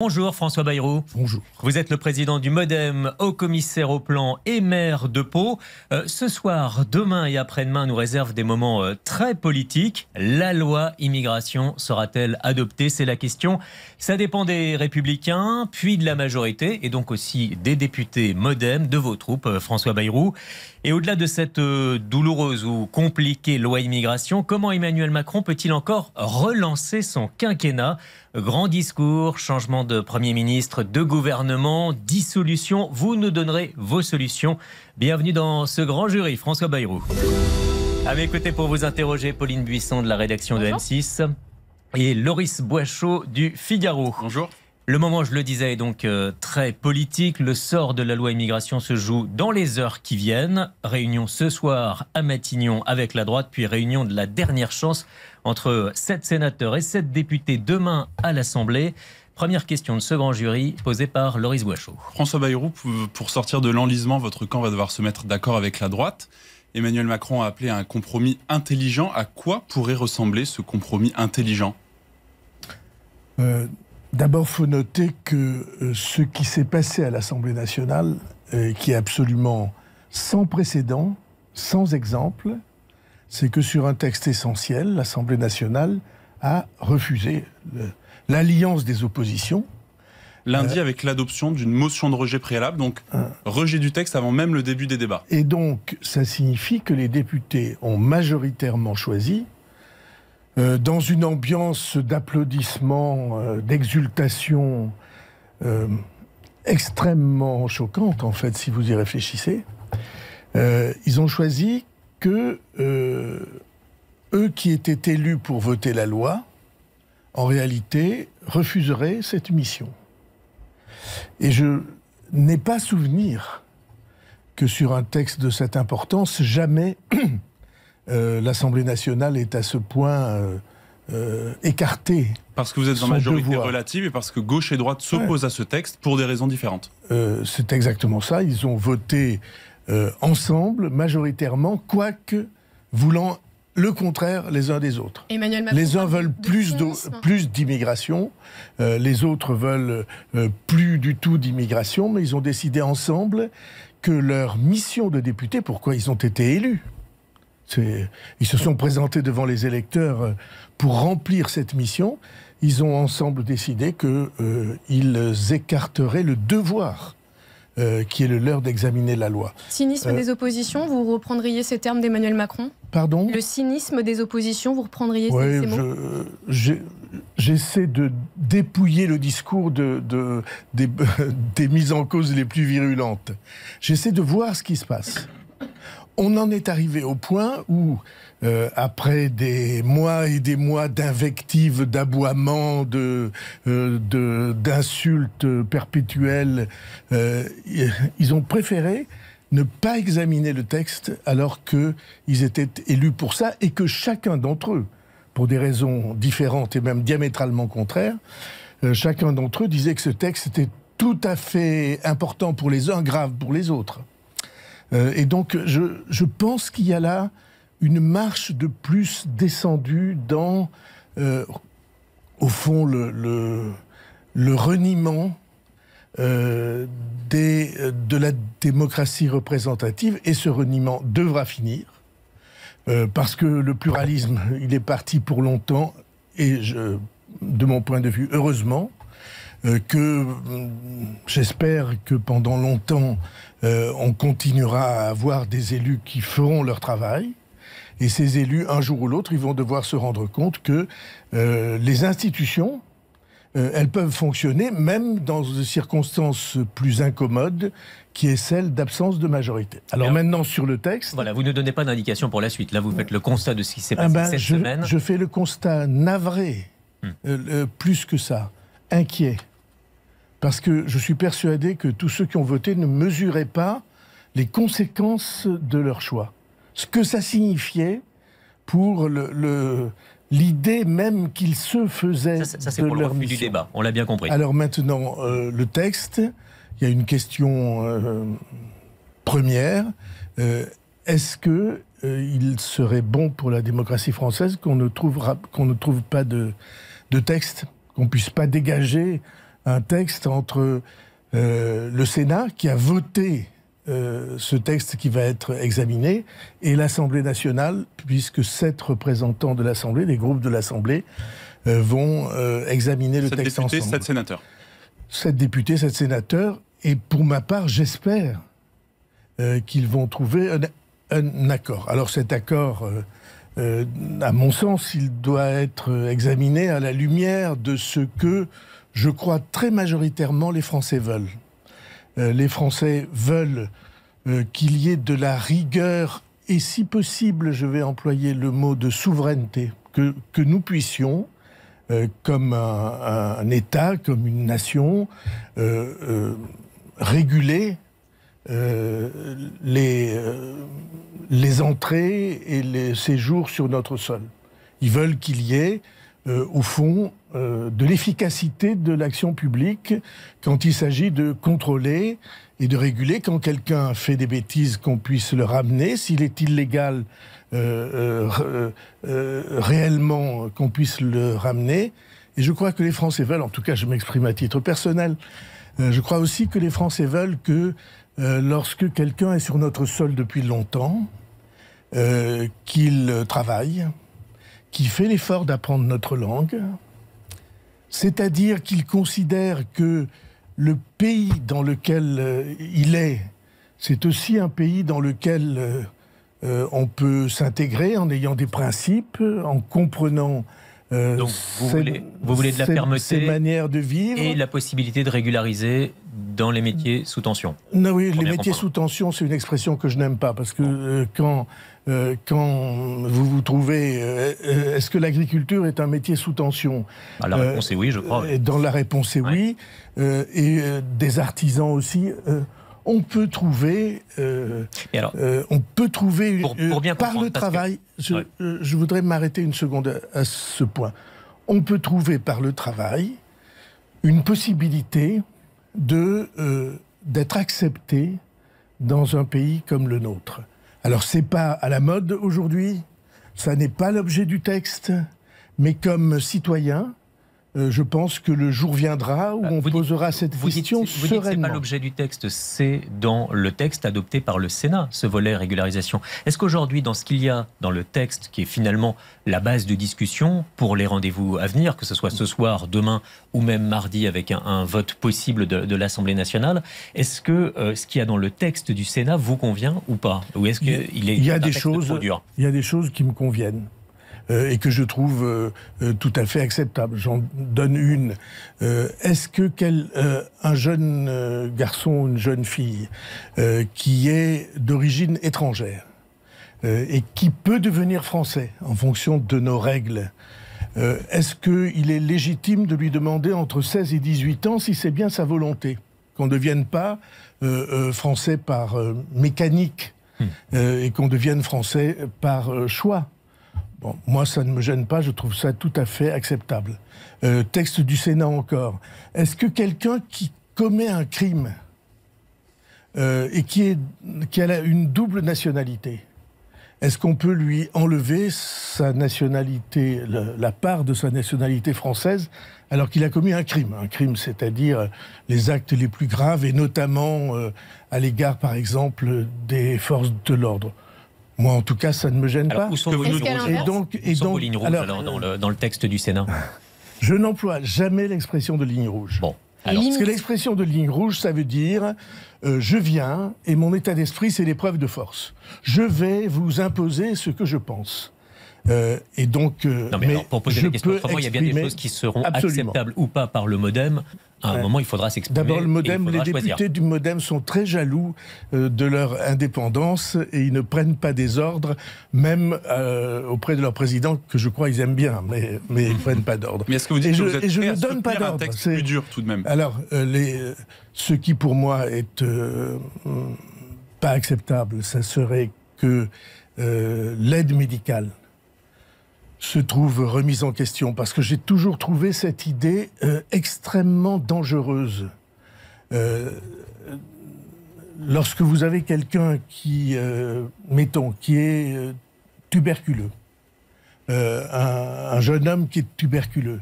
Bonjour François Bayrou. Bonjour. Vous êtes le président du Modem, haut commissaire au plan et maire de Pau. Euh, ce soir, demain et après-demain nous réservent des moments euh, très politiques. La loi immigration sera-t-elle adoptée C'est la question. Ça dépend des républicains, puis de la majorité, et donc aussi des députés Modem, de vos troupes, euh, François Bayrou. Et au-delà de cette douloureuse ou compliquée loi immigration, comment Emmanuel Macron peut-il encore relancer son quinquennat Grand discours, changement de Premier ministre, de gouvernement, dissolution. Vous nous donnerez vos solutions. Bienvenue dans ce grand jury, François Bayrou. À mes côtés pour vous interroger, Pauline Buisson de la rédaction de M6 et Loris Boischaud du Figaro. Bonjour. Le moment, je le disais, est donc euh, très politique. Le sort de la loi immigration se joue dans les heures qui viennent. Réunion ce soir à Matignon avec la droite, puis réunion de la dernière chance entre sept sénateurs et sept députés demain à l'Assemblée. Première question de second jury posée par Loris Boischaud. François Bayrou, pour sortir de l'enlisement, votre camp va devoir se mettre d'accord avec la droite. Emmanuel Macron a appelé à un compromis intelligent. À quoi pourrait ressembler ce compromis intelligent euh, D'abord, il faut noter que euh, ce qui s'est passé à l'Assemblée nationale, euh, qui est absolument sans précédent, sans exemple, c'est que sur un texte essentiel, l'Assemblée nationale a refusé l'alliance des oppositions. Lundi, euh, avec l'adoption d'une motion de rejet préalable, donc rejet du texte avant même le début des débats. Et donc, ça signifie que les députés ont majoritairement choisi, euh, dans une ambiance d'applaudissements, euh, d'exultation extrêmement choquante, en fait, si vous y réfléchissez, ils ont choisi que euh, eux qui étaient élus pour voter la loi, en réalité, refuseraient cette mission. Et je n'ai pas souvenir que sur un texte de cette importance, jamais euh, l'Assemblée nationale est à ce point euh, écartée. Parce que vous êtes en majorité relative et parce que gauche et droite s'opposent à ce texte pour des raisons différentes. C'est exactement ça. Ils ont voté euh, ensemble, majoritairement, quoique voulant le contraire les uns des autres. les uns veulent plus, d'immigration, euh, les autres veulent euh, plus du tout d'immigration, mais ils ont décidé ensemble que leur mission de député, pourquoi ils ont été élus, ils se sont présentés devant les électeurs pour remplir cette mission, ils ont ensemble décidé qu'ils écarteraient le devoir euh, qui est le leur d'examiner la loi. Cynisme euh, des oppositions, vous reprendriez ces termes d'Emmanuel Macron Pardon Le cynisme des oppositions, vous reprendriez ces, mots Oui, J'essaie de dépouiller le discours de, des mises en cause les plus virulentes. J'essaie de voir ce qui se passe. On en est arrivé au point où euh, après des mois et des mois d'invectives, d'aboiements, de, euh, d'insultes perpétuelles, euh, ils ont préféré ne pas examiner le texte alors qu'ils étaient élus pour ça et que chacun d'entre eux, pour des raisons différentes et même diamétralement contraires, chacun d'entre eux disait que ce texte était tout à fait important pour les uns, grave pour les autres. et donc je, je pense qu'il y a là une marche de plus descendue dans, euh, au fond, le, reniement euh, des, de la démocratie représentative, et ce reniement devra finir, euh, parce que le pluralisme, il est parti pour longtemps, et de mon point de vue, heureusement, que j'espère que pendant longtemps, on continuera à avoir des élus qui feront leur travail, et ces élus, un jour ou l'autre, ils vont devoir se rendre compte que euh, les institutions, euh, elles peuvent fonctionner même dans des circonstances plus incommodes, qui est celle d'absence de majorité. Alors, maintenant sur le texte. Voilà, vous ne donnez pas d'indication pour la suite. Là, vous faites le constat de ce qui s'est ah passé ben, cette je, semaine. Je fais le constat navré, hmm. euh, plus que ça, inquiet. Parce que je suis persuadé que tous ceux qui ont voté ne mesuraient pas les conséquences de leur choix ce que ça signifiait pour l'idée même qu'il se faisait. ça, ça, c'est pour leur le du débat, on l'a bien compris. Alors maintenant, euh, le texte, il y a une question euh, première. Euh, est-ce qu'il il serait bon pour la démocratie française qu'on ne, qu'on ne trouve pas de, de texte, qu'on ne puisse pas dégager un texte entre le Sénat qui a voté euh, ce texte qui va être examiné et l'Assemblée nationale, puisque sept représentants de l'Assemblée, des groupes de l'Assemblée, euh, vont euh, examiner le texte députés, ensemble. Sept sénateurs. Sept députés, sept sénateurs. Et pour ma part, j'espère qu'ils vont trouver un, accord. Alors cet accord, à mon sens, il doit être examiné à la lumière de ce que je crois très majoritairement les Français veulent. Euh, les Français veulent euh, qu'il y ait de la rigueur et si possible, je vais employer le mot de souveraineté, que, nous puissions, euh, comme un, État, comme une nation, réguler les entrées et les séjours sur notre sol. Ils veulent qu'il y ait euh, au fond, euh, de l'efficacité de l'action publique quand il s'agit de contrôler et de réguler. Quand quelqu'un fait des bêtises, qu'on puisse le ramener. S'il est illégal, euh, réellement, qu'on puisse le ramener. Et je crois que les Français veulent, en tout cas je m'exprime à titre personnel, je crois aussi que les Français veulent que lorsque quelqu'un est sur notre sol depuis longtemps, qu'il travaille, qui fait l'effort d'apprendre notre langue, c'est-à-dire qu'il considère que le pays dans lequel euh, il est, c'est aussi un pays dans lequel euh, euh, on peut s'intégrer en ayant des principes, en comprenant euh, Donc vous voulez, vous voulez de la fermeté manières de vivre. et la possibilité de régulariser dans les métiers sous tension. Non, oui, les métiers sous tension, c'est une expression que je n'aime pas parce que euh, quand, euh, quand vous vous trouvez. Est-ce que l'agriculture est un métier sous tension bah, La réponse est oui, je crois. Dans la réponse est oui. oui. et des artisans aussi on peut trouver, euh, euh, on peut trouver euh, par le travail. Je, voudrais m'arrêter une seconde à, ce point. On peut trouver par le travail une possibilité de d'être accepté dans un pays comme le nôtre. Alors c'est pas à la mode aujourd'hui, ça n'est pas l'objet du texte, mais comme citoyen, euh, je pense que le jour viendra où euh, on posera cette question Vous pas l'objet du texte, c'est dans le texte adopté par le Sénat, ce volet régularisation. Est-ce qu'aujourd'hui, dans ce qu'il y a dans le texte, qui est finalement la base de discussion pour les rendez-vous à venir, que ce soit ce soir, demain ou même mardi avec un, vote possible de, l'Assemblée nationale, est-ce que euh, ce qu'il y a dans le texte du Sénat vous convient ou pas Il y a des choses qui me conviennent. Euh, et que je trouve euh, euh, tout à fait acceptable. J'en donne une. Est-ce que quel, un jeune garçon, ou une jeune fille qui est d'origine étrangère et qui peut devenir français en fonction de nos règles, est-ce qu'il est légitime de lui demander entre 16 et 18 ans si c'est bien sa volonté qu'on ne devienne pas français par mécanique hmm. et qu'on devienne français par choix moi, ça ne me gêne pas, je trouve ça tout à fait acceptable. Euh, texte du Sénat encore. Est-ce que quelqu'un qui commet un crime euh, et qui, a une double nationalité, est-ce qu'on peut lui enlever sa nationalité, la part de sa nationalité française, alors qu'il a commis un crime Un crime, c'est-à-dire euh, les actes les plus graves, et notamment à l'égard, par exemple, des forces de l'ordre. Moi, en tout cas, ça ne me gêne pas. Où sont vos lignes rouges Et donc, et donc, dans, le, dans le texte du Sénat Je n'emploie jamais l'expression de ligne rouge. Bon. Alors, parce que l'expression de ligne rouge, ça veut dire euh, je viens et mon état d'esprit, c'est l'épreuve de force. Je vais vous imposer ce que je pense. Euh, et donc, euh, mais, pour poser la question autrement, il y a bien des choses qui seront acceptables ou pas par le modem. À un moment, il faudra s'exprimer. D'abord, le modem, les députés du modem sont très jaloux euh, de leur indépendance et ils ne prennent pas des ordres, même auprès de leur président, que je crois ils aiment bien, mais, ils ne prennent pas d'ordres. Mais est-ce que vous dites que je, ne donne pas d'ordres. C'est plus dur tout de même. Alors, les, ce qui pour moi est pas acceptable, ça serait que l'aide médicale se trouve remise en question parce que j'ai toujours trouvé cette idée euh, extrêmement dangereuse. Euh, lorsque vous avez quelqu'un qui, euh, mettons, qui est tuberculeux, un, jeune homme qui est tuberculeux,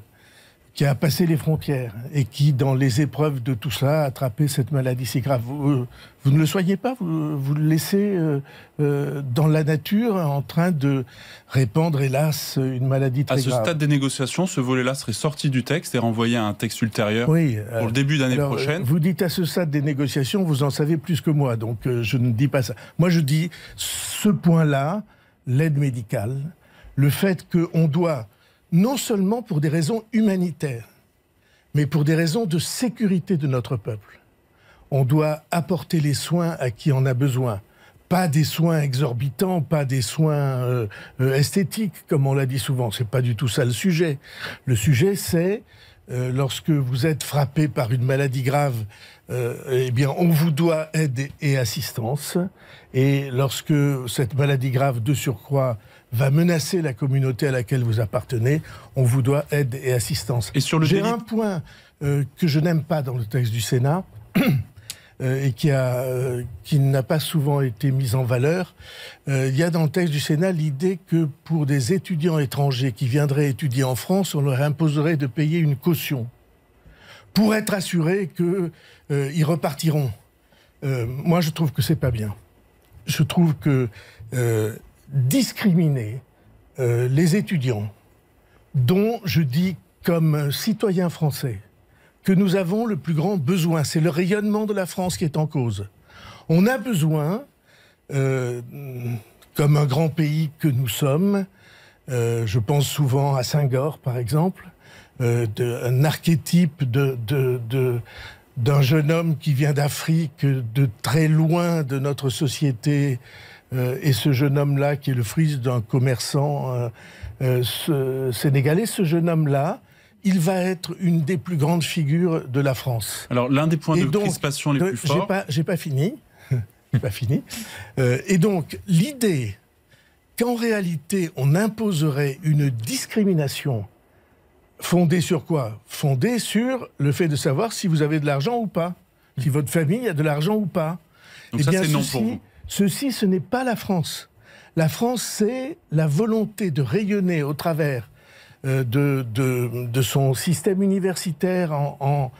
qui a passé les frontières et qui, dans les épreuves de tout ça, a attrapé cette maladie si grave. Vous, ne le soyez pas, vous, vous le laissez euh, euh, dans la nature en train de répandre, hélas, une maladie très grave. À ce stade des négociations, ce volet-là serait sorti du texte et renvoyé à un texte ultérieur oui, pour le euh, début d'année prochaine. Vous dites à ce stade des négociations, vous en savez plus que moi, donc je ne dis pas ça. Moi, je dis ce point-là, l'aide médicale, le fait qu'on doit non seulement pour des raisons humanitaires, mais pour des raisons de sécurité de notre peuple. On doit apporter les soins à qui en a besoin. Pas des soins exorbitants, pas des soins euh, euh, esthétiques, comme on l'a dit souvent. ce n'est pas du tout ça le sujet. Le sujet, c'est euh, lorsque vous êtes frappé par une maladie grave, eh bien, on vous doit aide et assistance. Et lorsque cette maladie grave de surcroît va menacer la communauté à laquelle vous appartenez, on vous doit aide et assistance. Et sur le J'ai un point euh, que je n'aime pas dans le texte du Sénat. Euh, et qui, a, euh, qui n'a pas souvent été mis en valeur. il y a dans le texte du Sénat l'idée que pour des étudiants étrangers qui viendraient étudier en France, on leur imposerait de payer une caution pour être assuré qu'ils repartiront. moi, je trouve que c'est pas bien. Je trouve que discriminer euh, les étudiants dont je dis comme citoyen français que nous avons le plus grand besoin, c'est le rayonnement de la France qui est en cause. On a besoin, euh, comme un grand pays que nous sommes, euh, je pense souvent à Saint-Gor par exemple, d'un archétype d'un jeune homme qui vient d'Afrique, de très loin de notre société euh, et ce jeune homme-là, qui est le fils d'un commerçant euh, euh, sénégalais, ce jeune homme-là, il va être une des plus grandes figures de la France. Alors, l'un des points de crispation les plus forts. J'ai pas, fini. pas fini. et donc, l'idée qu'en réalité, on imposerait une discrimination fondée sur quoi Fondée sur le fait de savoir si vous avez de l'argent ou pas, si votre famille a de l'argent ou pas. et eh ça, c'est non pour vous. Ceci, ce n'est pas la France. La France, c'est la volonté de rayonner au travers euh, de, son système universitaire en,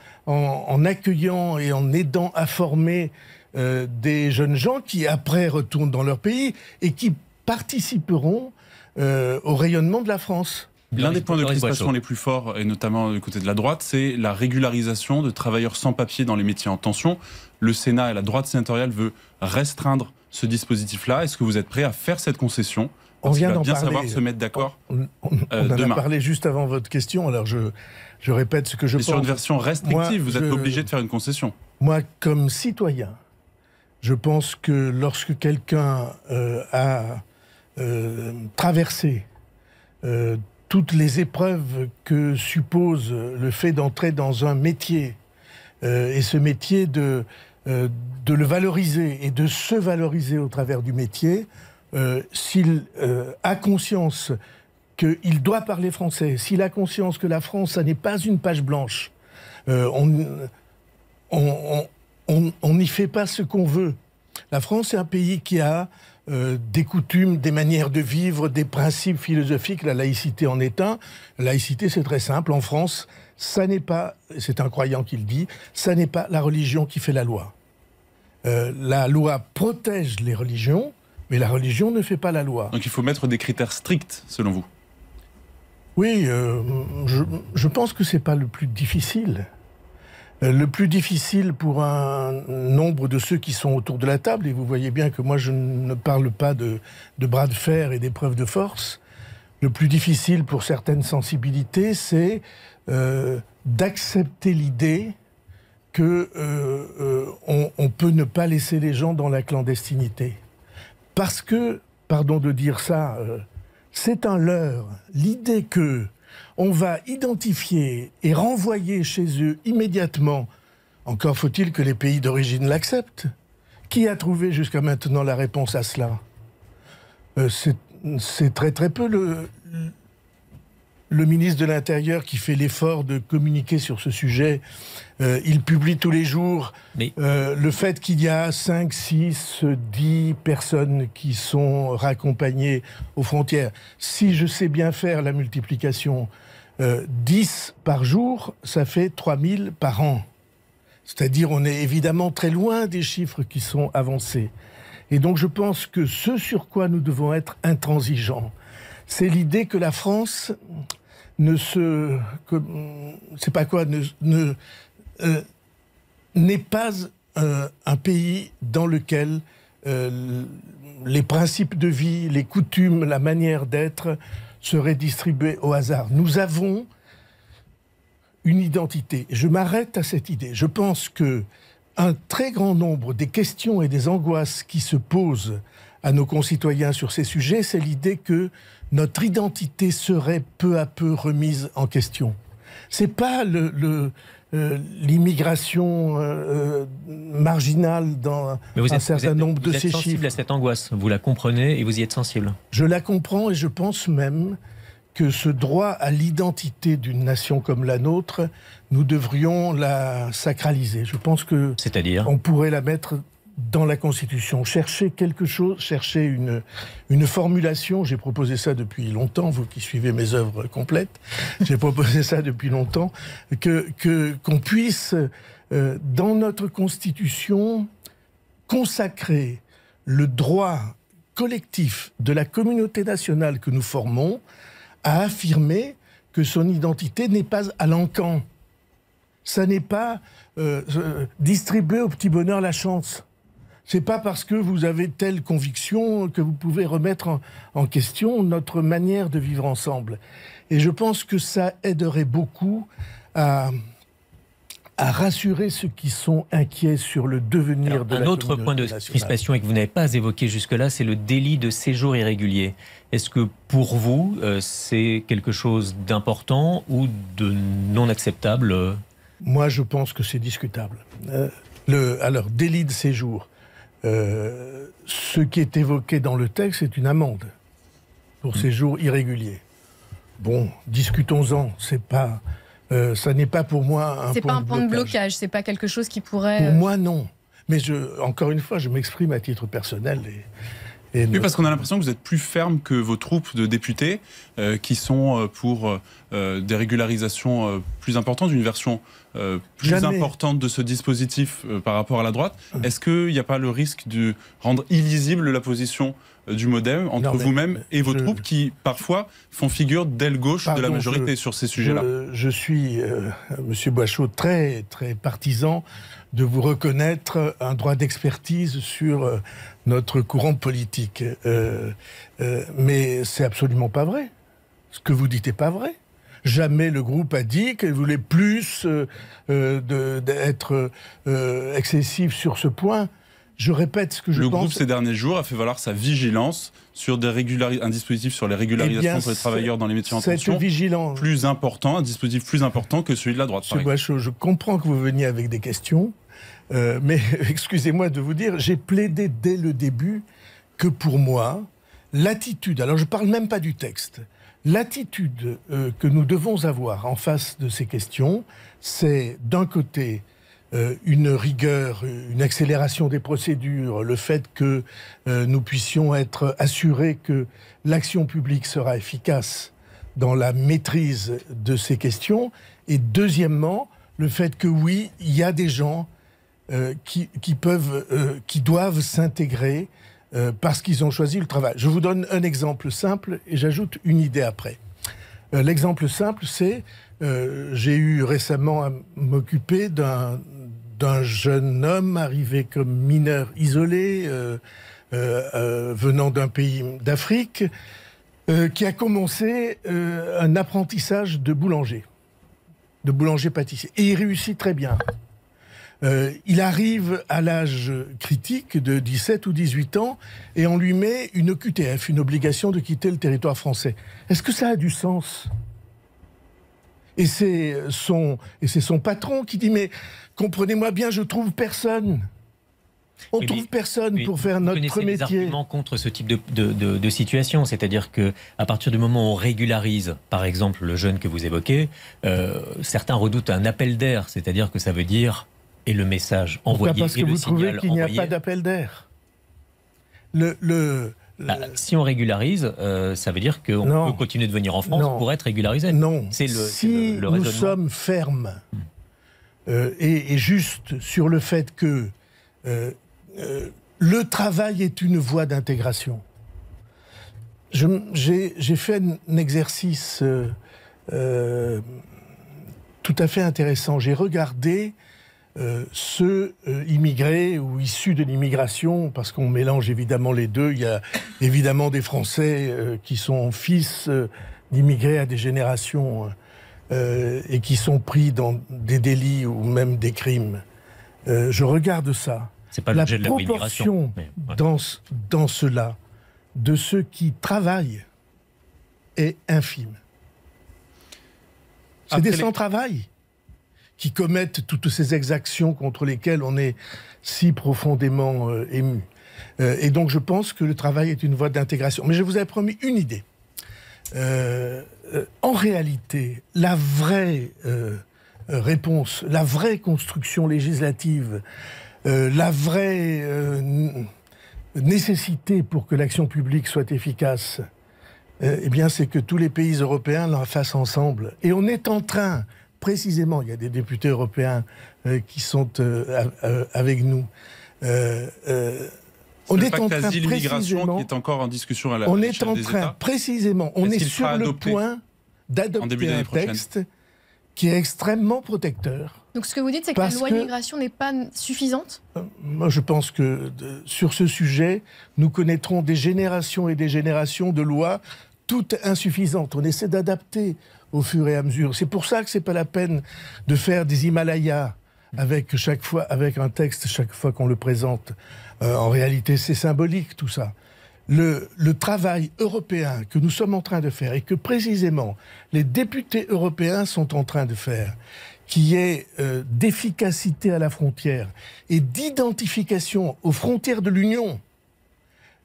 accueillant et en aidant à former euh, des jeunes gens qui, après, retournent dans leur pays et qui participeront euh, au rayonnement de la France. L'un des points de crispation les plus forts, et notamment du côté de la droite, c'est la régularisation de travailleurs sans papier dans les métiers en tension. Le Sénat et la droite sénatoriale veulent restreindre ce dispositif-là Est-ce que vous êtes prêt à faire cette concession on vient d'en parler. savoir se mettre d'accord on, on, euh, en a parlé juste avant votre question, alors je, je répète ce que je Mais pense. sur une version restrictive, vous êtes obligé de faire une concession. Moi, comme citoyen, je pense que lorsque quelqu'un euh, a euh, traversé toutes les épreuves que suppose le fait d'entrer dans un métier, et ce métier de euh, de le valoriser et de se valoriser au travers du métier, euh, s'il euh, a conscience qu'il doit parler français, s'il a conscience que la France, ça n'est pas une page blanche, on n'y fait pas ce qu'on veut. La France est un pays qui a des coutumes, des manières de vivre, des principes philosophiques. La laïcité en est un. La laïcité, c'est très simple. En France, ça n'est pas, c'est un croyant qui le dit, ça n'est pas la religion qui fait la loi. Euh, la loi protège les religions, mais la religion ne fait pas la loi. Donc il faut mettre des critères stricts, selon vous Oui, euh, je, pense que ce n'est pas le plus difficile. Euh, le plus difficile pour un nombre de ceux qui sont autour de la table, et vous voyez bien que moi je ne parle pas de, de bras de fer et d'épreuves de force, le plus difficile pour certaines sensibilités, c'est d'accepter l'idée que euh, euh, on, peut ne pas laisser les gens dans la clandestinité. Parce que, pardon de dire ça, euh, c'est un leurre. L'idée que on va identifier et renvoyer chez eux immédiatement, encore faut-il que les pays d'origine l'acceptent. Qui a trouvé jusqu'à maintenant la réponse à cela C'est très très peu le, le ministre de l'Intérieur qui fait l'effort de communiquer sur ce sujet, euh, il publie tous les jours euh, le fait qu'il y a 5, 6, 10 personnes qui sont raccompagnées aux frontières. Si je sais bien faire la multiplication, 10 euh, par jour, ça fait 3000 par an. C'est-à-dire on est évidemment très loin des chiffres qui sont avancés. Et donc je pense que ce sur quoi nous devons être intransigeants, c'est l'idée que la France ne se. C'est pas quoi Ne. Euh, n'est pas euh, un, pays dans lequel euh, les principes de vie, les coutumes, la manière d'être seraient distribués au hasard. Nous avons une identité. Je m'arrête à cette idée. Je pense que un très grand nombre des questions et des angoisses qui se posent à nos concitoyens sur ces sujets, c'est l'idée que notre identité serait peu à peu remise en question. C'est pas euh, l'immigration le, euh, euh, marginale dans un certain nombre de vous êtes sensible à cette angoisse, vous la comprenez et vous y êtes sensible. Je la comprends et je pense même que ce droit à l'identité d'une nation comme la nôtre, nous devrions la sacraliser. Je pense que c'est-à-dire on pourrait la mettre dans la Constitution, chercher quelque chose, chercher une, formulation. J'ai proposé ça depuis longtemps, vous qui suivez mes œuvres complètes, j'ai proposé ça depuis longtemps, que qu'on puisse, euh, dans notre Constitution, consacrer le droit collectif de la communauté nationale que nous formons à affirmer que son identité n'est pas à l'encan. Ça n'est pas euh, euh, distribuer au petit bonheur la chance. C'est pas parce que vous avez telle conviction que vous pouvez remettre en, question notre manière de vivre ensemble. Et je pense que ça aiderait beaucoup à, à rassurer ceux qui sont inquiets sur le devenir de un la Un autre point de nationale. et que vous n'avez pas évoqué jusque-là, c'est le délit de séjour irrégulier. Est-ce que pour vous, euh, c'est quelque chose d'important ou de non acceptable Moi, je pense que c'est discutable. Euh, le, alors, délit de séjour. Euh, ce qui est évoqué dans le texte, c'est une amende pour hmm. ces jours irréguliers. Bon, discutons-en. C'est pas, euh, ça n'est pas pour moi un. C'est pas un point de blocage. c'est pas quelque chose qui pourrait. Pour euh, moi, non. Mais je, encore une fois, je m'exprime à titre personnel oui, parce qu'on a l'impression que vous êtes plus ferme que vos troupes de députés euh, qui sont euh, pour euh, des régularisations plus importantes, une version plus importante de ce dispositif par rapport à la droite. Ah. Est-ce qu'il n'y a pas le risque de rendre illisible la position du modem entre vous-même et vos troupes qui parfois font figure d'aile gauche de la majorité sur ces sujets-là. Je, suis, M. Monsieur très très partisan de vous reconnaître un droit d'expertise sur notre courant politique. Euh, euh, mais c'est absolument pas vrai. Ce que vous dites n'est pas vrai. Jamais le groupe a dit qu'il voulait plus euh, euh, d'être euh, excessif sur ce point. Je répète ce que je pense. Le groupe, ces derniers jours, a fait valoir sa vigilance sur des un dispositif sur les eh régularisations pour les travailleurs dans les métiers en tension plus important, un dispositif plus important que celui de la droite. Monsieur je comprends que vous veniez avec des questions. Euh, mais excusez-moi de vous dire, j'ai plaidé dès le début que pour moi, l'attitude, alors je ne parle même pas du texte, l'attitude euh, que nous devons avoir en face de ces questions, c'est d'un côté euh, une rigueur, une accélération des procédures, le fait que nous puissions être assurés que l'action publique sera efficace dans la maîtrise de ces questions, et deuxièmement, le fait que oui, il y a des gens euh, qui, qui, peuvent, euh, qui doivent s'intégrer euh, parce qu'ils ont choisi le travail. Je vous donne un exemple simple et j'ajoute une idée après. L'exemple simple, c'est j'ai eu récemment à m'occuper d'un jeune homme arrivé comme mineur isolé, venant d'un pays d'Afrique, qui a commencé un apprentissage de boulanger, de boulanger-pâtissier. Et il réussit très bien. Euh, il arrive à l'âge critique de 17 ou 18 ans et on lui met une QTF, une obligation de quitter le territoire français. Est-ce que ça a du sens Et c'est son, son patron qui dit, mais comprenez-moi bien, je trouve personne. On ne trouve personne pour faire notre métier. Des arguments contre ce type de, situation, c'est-à-dire que à partir du moment où on régularise, par exemple le jeune que vous évoquez, euh, certains redoutent un appel d'air, c'est-à-dire que ça veut dire et le message envoyé. Pas parce que vous trouvez qu'il n'y a pas d'appel d'air. Le, le, bah, si on régularise, euh, ça veut dire qu'on peut continuer de venir en France pour être régularisé. Non. C'est le, si nous sommes fermes hmm. euh, et, juste sur le fait que euh, le travail est une voie d'intégration. J'ai fait un exercice tout à fait intéressant. J'ai regardé euh, ceux euh, immigrés ou issus de l'immigration, parce qu'on mélange évidemment les deux. Il y a évidemment des Français euh, qui sont fils d'immigrés à des générations et qui sont pris dans des délits ou même des crimes. je regarde ça. C'est Pas la de proportion dans, dans cela de ceux qui travaillent est infime. C'est des sans-travail qui commettent toutes ces exactions contre lesquelles on est si profondément euh, ému. Euh, et donc je pense que le travail est une voie d'intégration. Mais je vous avais promis une idée. Euh, en réalité, la vraie réponse, la vraie construction législative, la vraie nécessité pour que l'action publique soit efficace, eh bien, c'est que tous les pays européens la fassent ensemble. Et on est en train précisément, il y a des députés européens euh, qui sont euh, euh, avec nous. on est en train précisément, qui est encore en discussion à la On est en train précisément, on est, sur le point d'adopter un texte qui est extrêmement protecteur. Donc ce que vous dites, c'est que la loi immigration n'est pas suffisante Moi, je pense que sur ce sujet, nous connaîtrons des générations et des générations de lois toutes insuffisantes. On essaie d'adapter, au fur et à mesure. C'est pour ça que c'est pas la peine de faire des Himalayas avec chaque fois avec un texte chaque fois qu'on le présente. Euh, en réalité, c'est symbolique tout ça. Le, travail européen que nous sommes en train de faire et que précisément les députés européens sont en train de faire, qui est euh, d'efficacité à la frontière et d'identification aux frontières de l'Union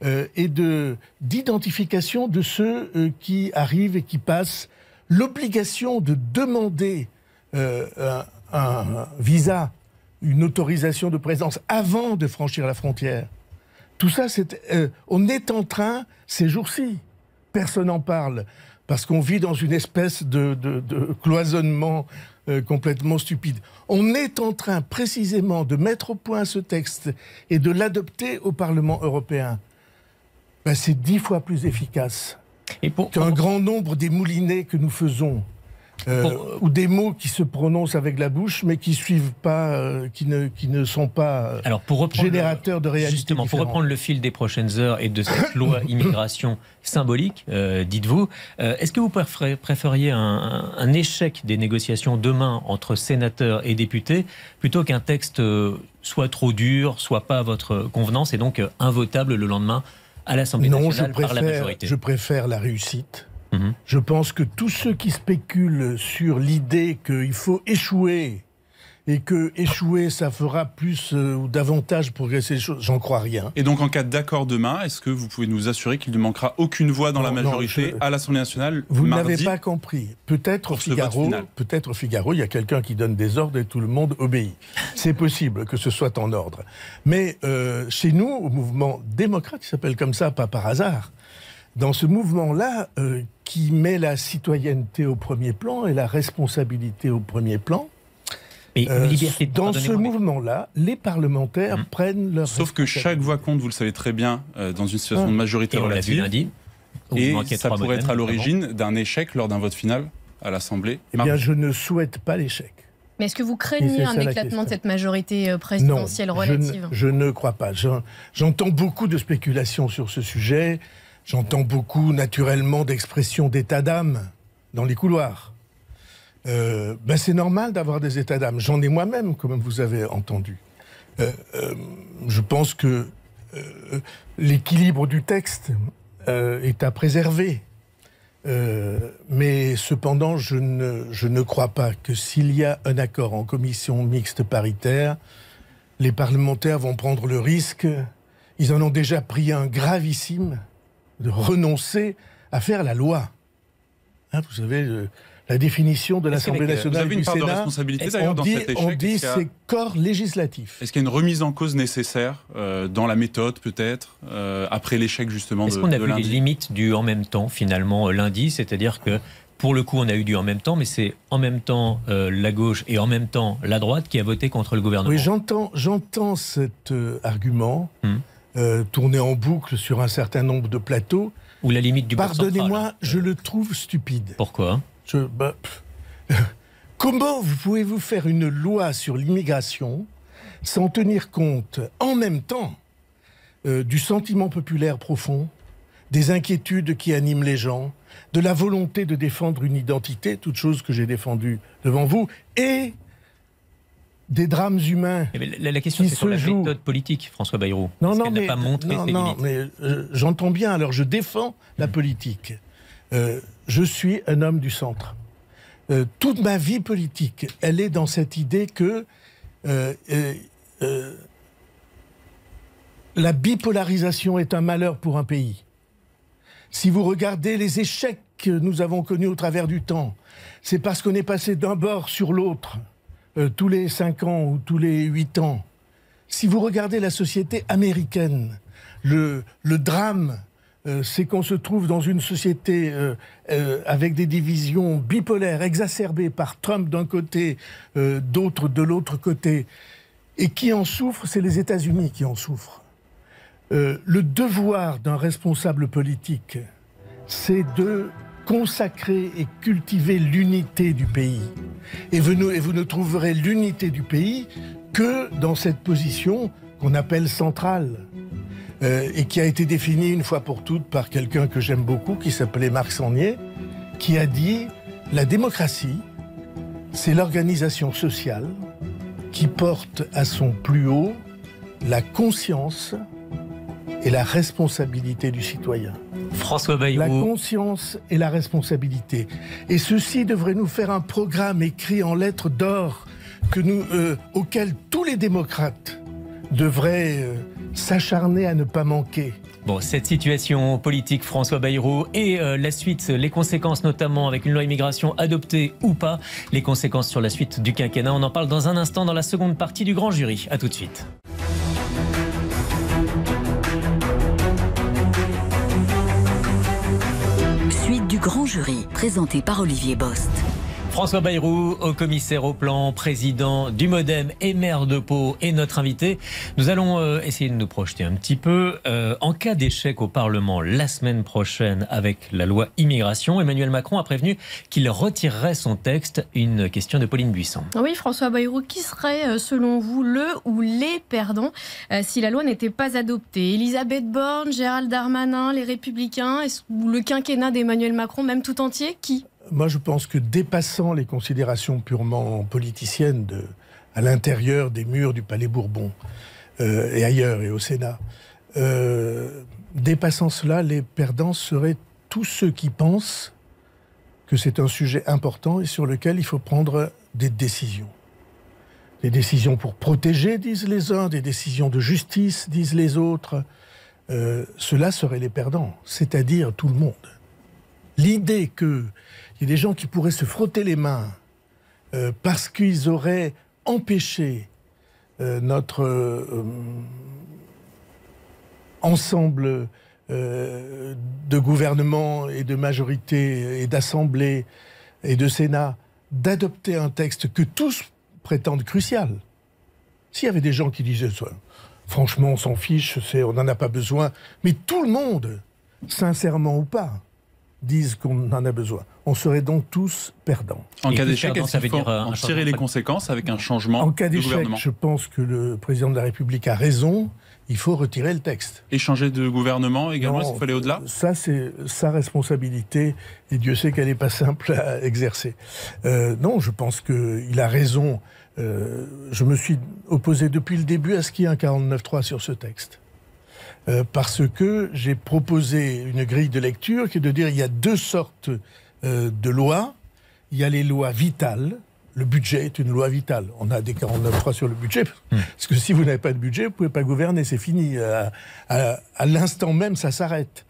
euh, et de d'identification de ceux qui arrivent et qui passent l'obligation de demander euh, un, visa, une autorisation de présence avant de franchir la frontière. Tout ça, c'est, euh, on est en train, ces jours-ci, personne n'en parle, parce qu'on vit dans une espèce de, cloisonnement euh, complètement stupide. On est en train précisément de mettre au point ce texte et de l'adopter au Parlement européen. Ben, c'est dix fois plus efficace et pour, qu'un grand nombre des moulinets que nous faisons, euh, ou des mots qui se prononcent avec la bouche, mais qui suivent pas, euh, qui, ne, qui ne sont pas euh, Alors pour générateurs de réalité. Justement, pour reprendre le fil des prochaines heures et de cette loi immigration symbolique, dites-vous, est-ce que vous préfériez un, échec des négociations demain entre sénateurs et députés plutôt qu'un texte soit trop dur, soit pas à votre convenance et donc invotable le lendemain à l'Assemblée je préfère, la Je préfère la réussite. Mhm. Je pense que tous ceux qui spéculent sur l'idée qu'il faut échouer et que échouer, ça fera plus euh, ou davantage progresser les choses, j'en crois rien. Et donc en cas d'accord demain, est-ce que vous pouvez nous assurer qu'il ne manquera aucune voix dans la majorité à l'Assemblée nationale Vous n'avez pas compris. Peut-être au Figaro, peut-être Figaro, il y a quelqu'un qui donne des ordres et tout le monde obéit. C'est possible que ce soit en ordre. Mais euh, chez nous, au mouvement démocrate, qui s'appelle comme ça, pas par hasard, dans ce mouvement-là, euh, qui met la citoyenneté au premier plan et la responsabilité au premier plan, euh, dans ce mouvement-là, les parlementaires hmm. prennent leur. Sauf que chaque voix compte, vous le savez très bien, euh, dans une situation ah. de majorité relative. On et ça pourrait être à l'origine d'un échec lors d'un vote final à l'Assemblée. Eh bien, je ne souhaite pas l'échec. Mais est-ce que vous craignez un éclatement de cette majorité euh, présidentielle relative je ne, je ne, crois pas. J'entends beaucoup de spéculations sur ce sujet. J'entends beaucoup, naturellement, d'expressions d'état d'âme dans les couloirs. Euh, ben c'est normal d'avoir des états d'âme. J'en ai moi-même, comme vous avez entendu. Euh, euh, je pense que l'équilibre du texte est à préserver. mais cependant, je ne, je ne crois pas que s'il y a un accord en commission mixte paritaire, les parlementaires vont prendre le risque, ils en ont déjà pris un gravissime, de renoncer à faire la loi. Hein, vous savez, la définition de l'Assemblée nationale. Vous avez une part Sénat, de responsabilité d'ailleurs dans On dit c'est corps législatif. Est-ce qu'il y a une remise en cause nécessaire euh, dans la méthode peut-être euh, après l'échec justement de Est-ce qu'on a vu les limites du en même temps finalement euh, lundi, c'est-à-dire que pour le coup, on a eu du en même temps, mais c'est en même temps la gauche et en même temps la droite qui a voté contre le gouvernement. Oui, j'entends, j'entends cet argument hmm. tourné en boucle sur un certain nombre de plateaux. Ou la limite du Pardonnez-moi, je le trouve stupide. Pourquoi bah, Comment vous pouvez-vous faire une loi sur l'immigration sans tenir compte en même temps euh, du sentiment populaire profond, des inquiétudes qui animent les gens, de la volonté de défendre une identité, toute chose que j'ai défendue devant vous, et des drames humains. Eh, la, la, question, c'est sur la méthode politique, François Bayrou. Non, non, mais, pas mais euh, j'entends bien, alors je défends la mmh. politique. Euh, je suis un homme du centre. Euh, toute ma vie politique, elle est dans cette idée que euh, la bipolarisation est un malheur pour un pays. Si vous regardez les échecs que nous avons connus au travers du temps, c'est parce qu'on est passé d'un bord sur l'autre tous les 5 ans ou tous les 8 ans. Si vous regardez la société américaine, le, le drame euh, c'est qu'on se trouve dans une société euh, euh, avec des divisions bipolaires exacerbées par Trump d'un côté, d'autres de l'autre côté. Et qui en souffre, c'est les États-Unis qui en souffrent. le devoir d'un responsable politique, c'est de consacrer et cultiver l'unité du pays. et vous ne trouverez l'unité du pays que dans cette position qu'on appelle centrale. Euh, et qui a été définie une fois pour toutes par quelqu'un que j'aime beaucoup, qui s'appelait Marc Sangnier, qui a dit La démocratie, c'est l'organisation sociale qui porte à son plus haut la conscience et la responsabilité du citoyen. François Bayrou. La conscience et la responsabilité. Et ceci devrait nous faire un programme écrit en lettres d'or euh, auquel tous les démocrates devraient euh, s'acharner à ne pas manquer. Bon, cette situation politique, François Bayrou, et euh, la suite, les conséquences notamment avec une loi immigration adoptée ou pas, les conséquences sur la suite du quinquennat, on en parle dans un instant dans la seconde partie du grand jury. A tout de suite. Suite du grand jury, présenté par Olivier Bost. François Bayrou, au commissaire au plan, président du Modem et maire de Pau, et notre invité. Nous allons euh, essayer de nous projeter un petit peu. Euh, en cas d'échec au Parlement la semaine prochaine avec la loi immigration, Emmanuel Macron a prévenu qu'il retirerait son texte. Une question de Pauline Buisson. Oui, François Bayrou, qui serait euh, selon vous le ou les perdants si la loi n'était pas adoptée Elisabeth Borne, Gérald Darmanin, les Républicains, ou le quinquennat d'Emmanuel Macron, même tout entier Qui moi, je pense que dépassant les considérations purement politiciennes à l'intérieur des murs du Palais Bourbon euh, et ailleurs et au Sénat, euh, dépassant cela, les perdants seraient tous ceux qui pensent que c'est un sujet important et sur lequel il faut prendre des décisions. Des décisions pour protéger, disent les uns, des décisions de justice, disent les autres. Euh, cela serait les perdants, c'est-à-dire tout le monde. L'idée que il y a des gens qui pourraient se frotter les mains euh, parce qu'ils auraient empêché euh, notre euh, ensemble de gouvernement et de majorité et d'assemblée et de Sénat d'adopter un texte que tous prétendent crucial. S'il y avait des gens qui disaient franchement, on s'en fiche, on n'en a pas besoin, mais tout le monde, sincèrement ou pas, disent qu'on en a besoin. On serait donc tous perdants. En cas d'échec, ça veut dire euh, en tirer les conséquences avec un changement En cas d'échec, je pense que le président de la République a raison. Il faut retirer le texte. Et changer de gouvernement également, s'il fallait au-delà Ça, c'est sa responsabilité, et Dieu sait qu'elle n'est pas simple à exercer. Euh, non, je pense qu'il a raison. Euh, je me suis opposé depuis le début à ce qu'il y ait un 49.3 sur ce texte. Euh, parce que j'ai proposé une grille de lecture qui est de dire il y a deux sortes euh, de lois. Il y a les lois vitales. Le budget est une loi vitale. On a des 49.3 sur le budget, hmm. parce que si vous n'avez pas de budget, vous ne pouvez pas gouverner, c'est fini. Euh, à, l'instant même, ça s'arrête.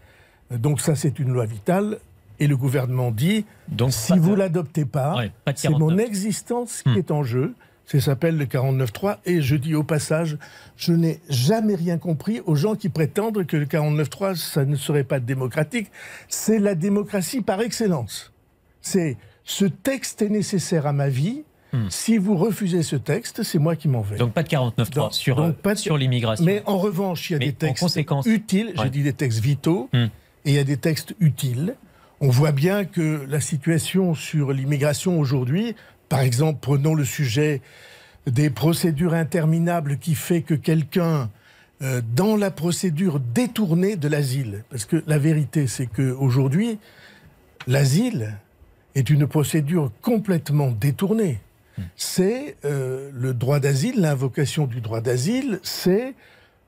Donc ça, c'est une loi vitale. Et le gouvernement dit, si vous ne l'adoptez pas, c'est mon existence hmm. qui est en jeu. Ça s'appelle le 49.3. Et je dis au passage, je n'ai jamais rien compris aux gens qui prétendent que le 49.3, ça ne serait pas démocratique. C'est la démocratie par excellence. C'est ce texte est nécessaire à ma vie. Hmm. Si vous refusez ce texte, c'est moi qui m'en vais. Donc pas de 49.3 sur, sur l'immigration. Mais en revanche, il y a des textes utiles, je j'ai dit des textes vitaux, hmm. et il y a des textes utiles. On voit bien que la situation sur l'immigration aujourd'hui, par exemple, prenons le sujet des procédures interminables qui fait que quelqu'un euh, dans la procédure détournée de l'asile. Parce que la vérité, c'est qu'aujourd'hui, l'asile est une procédure complètement détournée. Hmm. C'est euh, le droit d'asile, l'invocation du droit d'asile, c'est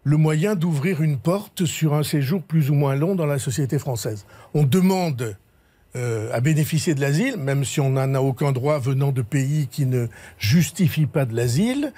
le moyen d'ouvrir une porte sur un séjour plus ou moins long dans la société française. On demande euh, à bénéficier de l'asile, même si on n'en a aucun droit venant de pays qui ne justifient pas de l'asile.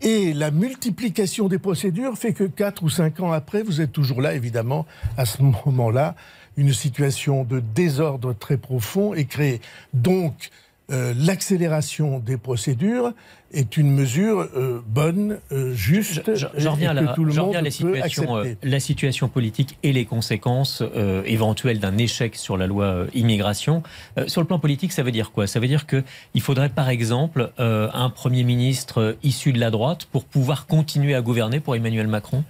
Et la multiplication des procédures fait que 4 ou 5 ans après, vous êtes toujours là, évidemment, à ce moment-là, une situation de désordre très profond et crée Donc, euh, l'accélération des procédures est une mesure euh, bonne, euh, juste, J'en reviens la, tout le monde la situation, euh, la situation politique et les conséquences éventuelles d'un échec sur la loi immigration. sur le plan politique, ça veut dire quoi Ça veut dire qu'il faudrait, par exemple, un Premier ministre issu de la droite pour pouvoir continuer à gouverner pour Emmanuel Macron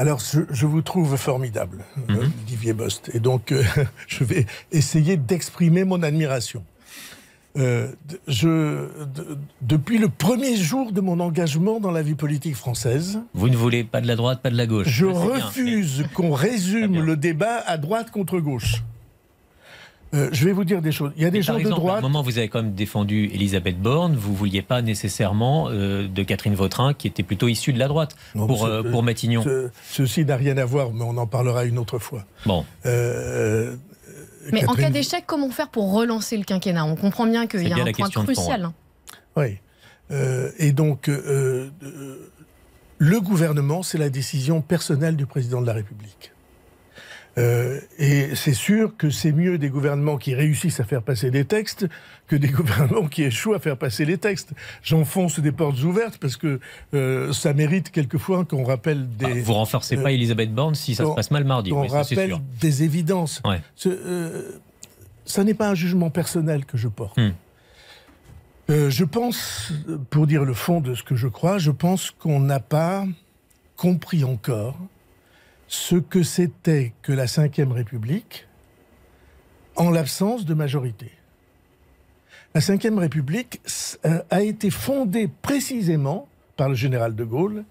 alors, je, vous trouve formidable, mhm. Olivier Bost. Et donc, je vais essayer d'exprimer mon admiration. Euh, depuis le premier jour de mon engagement dans la vie politique française. Vous ne voulez pas de la droite, pas de la gauche. Je, refuse qu'on résume le débat à droite contre gauche. Euh, je vais vous dire des choses. Il y a des gens de droite. À un moment, vous avez quand même défendu Elisabeth Borne. Vous ne vouliez pas nécessairement euh, de Catherine Vautrin, qui était plutôt issue de la droite, pour, Matignon. ceci n'a rien à voir, mais on en parlera une autre fois. Bon. Mais en cas d'échec, comment faire pour relancer le quinquennat On comprend bien qu'il y a un point crucial. Oui. Euh, et donc, euh, euh, le gouvernement, c'est la décision personnelle du président de la République. Euh, et c'est sûr que c'est mieux des gouvernements qui réussissent à faire passer des textes que des gouvernements qui échouent à faire passer les textes. J'enfonce des portes ouvertes parce que euh, ça mérite quelquefois qu'on rappelle ah, des. vous renforcez pas euh, Elisabeth Borne si ça se passe mal mardi. On rappelle des évidences. Ce, ça n'est pas un jugement personnel que je porte. Hmm. je pense, pour dire le fond de ce que je crois, je pense qu'on n'a pas compris encore ce que c'était que la Ve République en l'absence de majorité. La Ve République euh, a été fondée précisément par le général de Gaulle,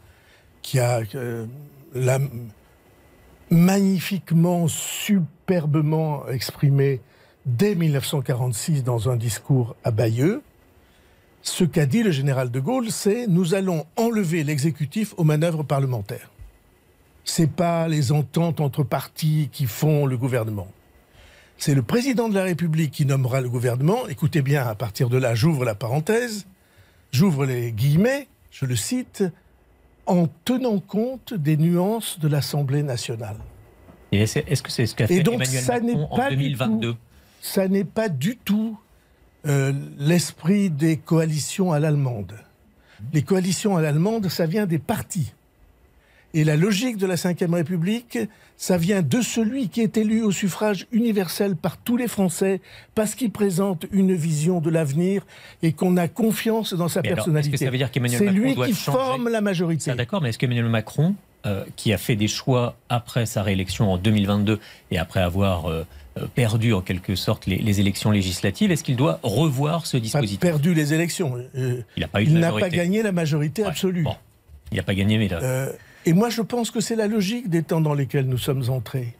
qui a euh, la, magnifiquement, superbement exprimé dès 1946 dans un discours à Bayeux. Ce qu'a dit le général de Gaulle, c'est nous allons enlever l'exécutif aux manœuvres parlementaires n'est pas les ententes entre partis qui font le gouvernement. C'est le président de la République qui nommera le gouvernement. Écoutez bien, à partir de là, j'ouvre la parenthèse, j'ouvre les guillemets, je le cite, en tenant compte des nuances de l'Assemblée nationale. est-ce que c'est ce qu'a fait Emmanuel Macron en 2022 Ça n'est pas du tout euh, l'esprit des coalitions à l'allemande. Les coalitions à l'allemande, ça vient des partis. Et la logique de la Ve République, ça vient de celui qui est élu au suffrage universel par tous les Français parce qu'il présente une vision de l'avenir et qu'on a confiance dans sa personnalité. ce ça veut dire qu'Emmanuel Macron C'est lui qui forme la majorité. Ah, d'accord, mais est-ce qu'Emmanuel Macron, euh, qui a fait des choix après sa réélection en 2022 et après avoir euh, euh, perdu en quelque sorte les, élections législatives. Est-ce qu'il doit revoir ce dispositif a Perdu les élections. il n'a pas, gagné la majorité absolue. Il n'a pas gagné, mais là. Et moi, je pense que c'est la logique des temps dans lesquels nous sommes entrés.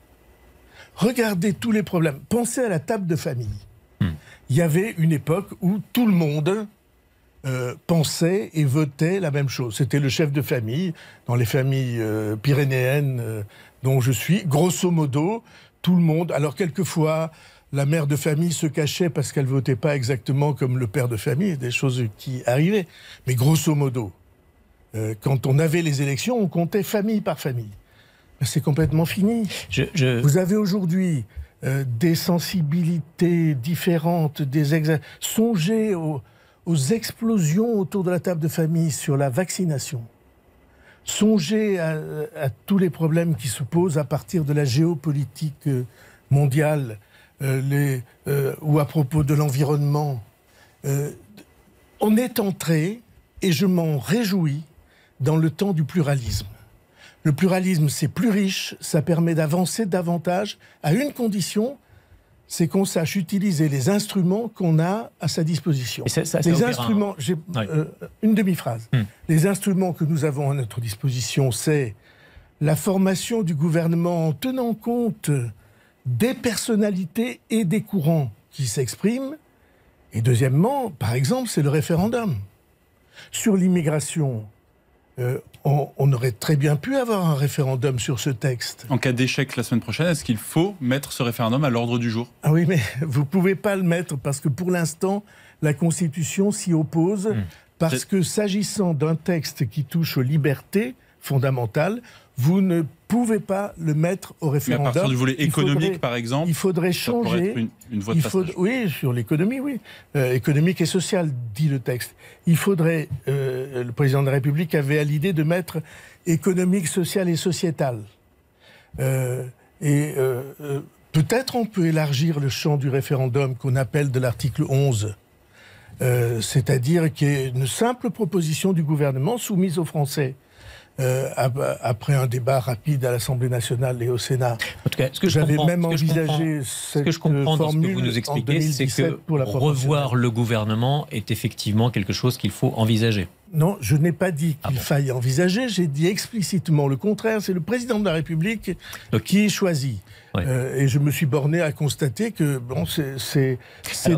Regardez tous les problèmes. Pensez à la table de famille. Hmm. Il y avait une époque où tout le monde euh, pensait et votait la même chose. C'était le chef de famille. Dans les familles euh, pyrénéennes euh, dont je suis, grosso modo, tout le monde. Alors, quelquefois, la mère de famille se cachait parce qu'elle votait pas exactement comme le père de famille, des choses qui arrivaient. Mais grosso modo, euh, quand on avait les élections, on comptait famille par famille. C'est complètement fini. Vous avez aujourd'hui euh, des sensibilités différentes, des Songez aux, explosions autour de la table de famille sur la vaccination. Songez à, tous les problèmes qui se posent à partir de la géopolitique euh, mondiale ou à propos de l'environnement. on est entré, et je m'en réjouis, dans le temps du pluralisme. Le pluralisme, c'est plus riche, ça permet d'avancer davantage à une condition, c'est qu'on sache utiliser les instruments qu'on a à sa disposition. les instruments, euh, une demi-phrase. Hmm. Les instruments que nous avons à notre disposition, c'est la formation du gouvernement en tenant compte des personnalités et des courants qui s'expriment. Et deuxièmement, par exemple, c'est le référendum. Sur l'immigration, euh, on, aurait très bien pu avoir un référendum sur ce texte. En cas d'échec la semaine prochaine, est-ce qu'il faut mettre ce référendum à l'ordre du jour Ah oui, mais vous ne pouvez pas le mettre parce que pour l'instant, la Constitution s'y oppose. Hmm. Parce que s'agissant d'un texte qui touche aux libertés fondamentales, vous ne pouvez pas le mettre au référendum. Mais à partir du volet économique, par exemple, il faudrait changer. une, oui, sur l'économie, oui, euh, économique et sociale, dit le texte. Il faudrait. Euh, le président de la République avait à l'idée de mettre économique, sociale et sociétale. Euh, et peut-être on peut élargir le champ du référendum qu'on appelle de l'article 11. c'est-à-dire qu'il une simple proposition du gouvernement soumise aux Français euh, après un débat rapide à l'Assemblée nationale et au Sénat. En tout cas, ce que j'avais même envisagé ce que je comprends dans ce que euh, vous nous expliquez, c'est que revoir le gouvernement est effectivement quelque chose qu'il faut envisager. Non, je n'ai pas dit ah qu'il faille envisager, j'ai dit explicitement le contraire. C'est le président de la République qui choisit. Euh, et je me suis borné à constater que bon, c'est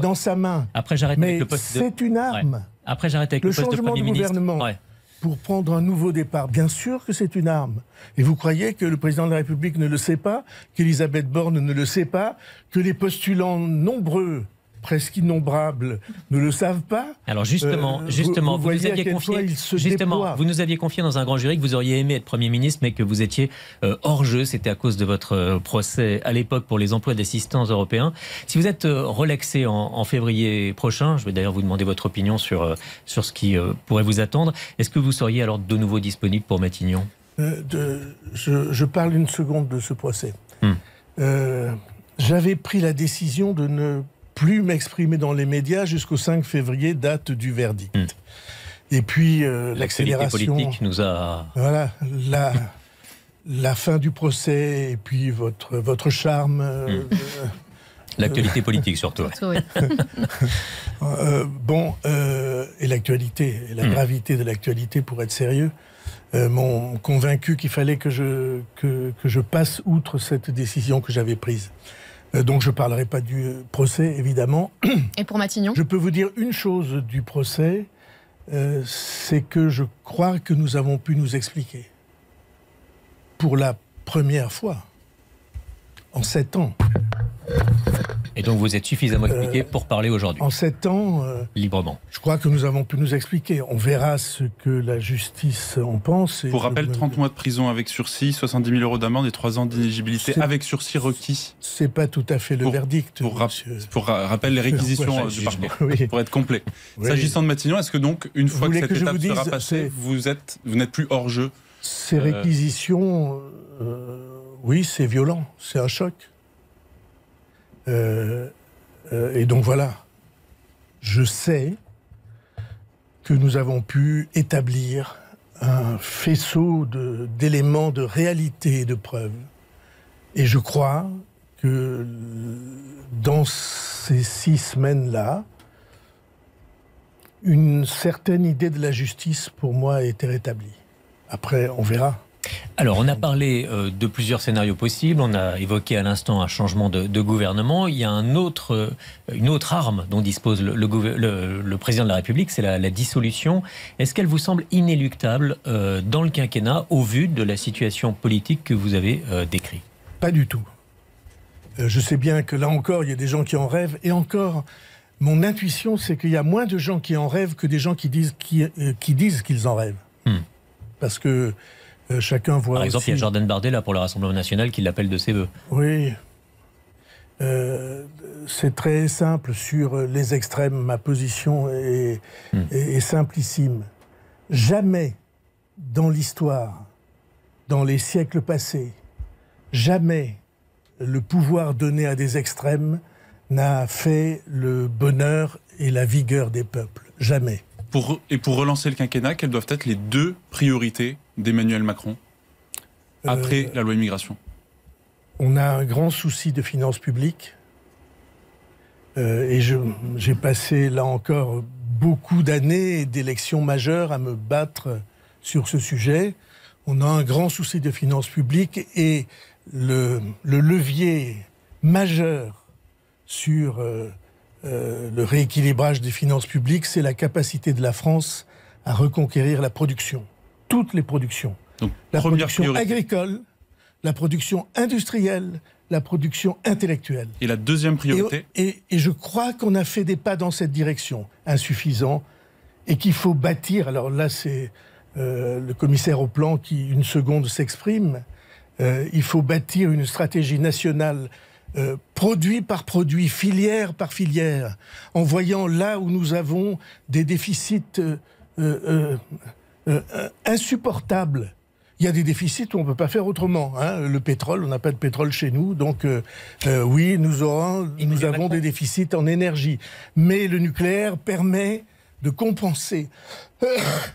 dans sa main. Après, j'arrête avec le poste. De... C'est une arme. Après, j'arrête avec le, le poste de Premier Ouais pour prendre un nouveau départ. Bien sûr que c'est une arme. Et vous croyez que le président de la République ne le sait pas, qu'Elisabeth Borne ne le sait pas, que les postulants nombreux presque innombrables ne le savent pas. Alors justement, euh, justement, vous, nous aviez confié, dans un grand jury que vous auriez aimé être Premier ministre, mais que vous étiez euh, hors jeu. C'était à cause de votre euh, procès à l'époque pour les emplois d'assistants européens. Si vous êtes relaxé en, février prochain, je vais d'ailleurs vous demander votre opinion sur sur ce qui pourrait vous attendre. Est-ce que vous seriez alors de nouveau disponible pour Matignon de, je, parle une seconde de ce procès. Hmm. J'avais pris la décision de ne plus m'exprimer dans les médias jusqu'au 5 février, date du verdict. Hmm. Et puis euh, l'accélération politique nous a voilà la la fin du procès et puis votre votre charme. Euh, hmm. euh, l'actualité euh, politique surtout. bon, et l'actualité, la hmm. gravité de l'actualité pour être sérieux, m'ont convaincu qu'il fallait que je, que, que je passe outre cette décision que j'avais prise. Euh, donc je ne parlerai pas du euh, procès, évidemment. Et pour Matignon Je peux vous dire une chose du procès, euh, c'est que je crois que nous avons pu nous expliquer. Pour la première fois, en sept ans. Et donc vous êtes suffisamment euh, expliqué pour parler aujourd'hui. En sept ans, euh, librement. Je crois que nous avons pu nous expliquer. On verra ce que la justice en pense. pour rappel, 30 mois de prison avec sursis, 70 000 euros d'amende et 3 ans d'inéligibilité avec sursis requis. C'est pas tout à fait le verdict. Pour, rappel, les réquisitions euh, du parcours. Pour être complet. S'agissant de Matignon, est-ce que donc, une fois que cette étape sera passée, vous êtes, vous n'êtes plus hors jeu Ces réquisitions, oui, c'est violent, c'est un choc. Euh, euh, et donc voilà, je sais que nous avons pu établir un faisceau d'éléments de, de, réalité et de preuves. Et je crois que dans ces six semaines-là, une certaine idée de la justice, pour moi, a été rétablie. Après, on verra. Alors, on a parlé euh, de plusieurs scénarios possibles. On a évoqué à l'instant un changement de, gouvernement. Il y a euh, une autre arme dont dispose le, président de la République, c'est la, dissolution. Est-ce qu'elle vous semble inéluctable euh, dans le quinquennat au vu de la situation politique que vous avez décrite Pas du tout. je sais bien que là encore, il y a des gens qui en rêvent. Et encore, mon intuition, c'est qu'il y a moins de gens qui en rêvent que des gens qui disent qu'ils en rêvent. Hmm. Parce que euh, chacun voit. Par exemple, il y a Jordan Bardet là pour le Rassemblement national qui l'appelle de ses vœux. Oui. Euh, c'est très simple sur les extrêmes. Ma position hmm. est, est simplissime. Jamais dans l'histoire, dans les siècles passés, jamais le pouvoir donné à des extrêmes n'a fait le bonheur et la vigueur des peuples. Jamais et pour relancer le quinquennat, quelles doivent être les deux priorités d'Emmanuel Macron euh, après la loi immigration On a un grand souci de finances publiques. Euh, et j'ai passé, là encore, beaucoup d'années d'élections majeures à me battre sur ce sujet. On a un grand souci de finances publiques et le, levier majeur sur euh, euh, le rééquilibrage des finances publiques, c'est la capacité de la France à reconquérir la production, toutes les productions. la production agricole, la production industrielle, la production intellectuelle. Et la deuxième priorité et, je crois qu'on a fait des pas dans cette direction, insuffisants, et qu'il faut bâtir. Alors là, c'est euh, le commissaire au plan qui, une seconde, s'exprime. Euh, il faut bâtir une stratégie nationale euh, produit par produit, filière par filière, en voyant là où nous avons des déficits euh, euh, insupportables. Il y a des déficits où on ne peut pas faire autrement. Hein. Le pétrole, on n'a pas de pétrole chez nous, donc oui, nous, aurons, nous avons des déficits en énergie. Mais le nucléaire permet de compenser euh,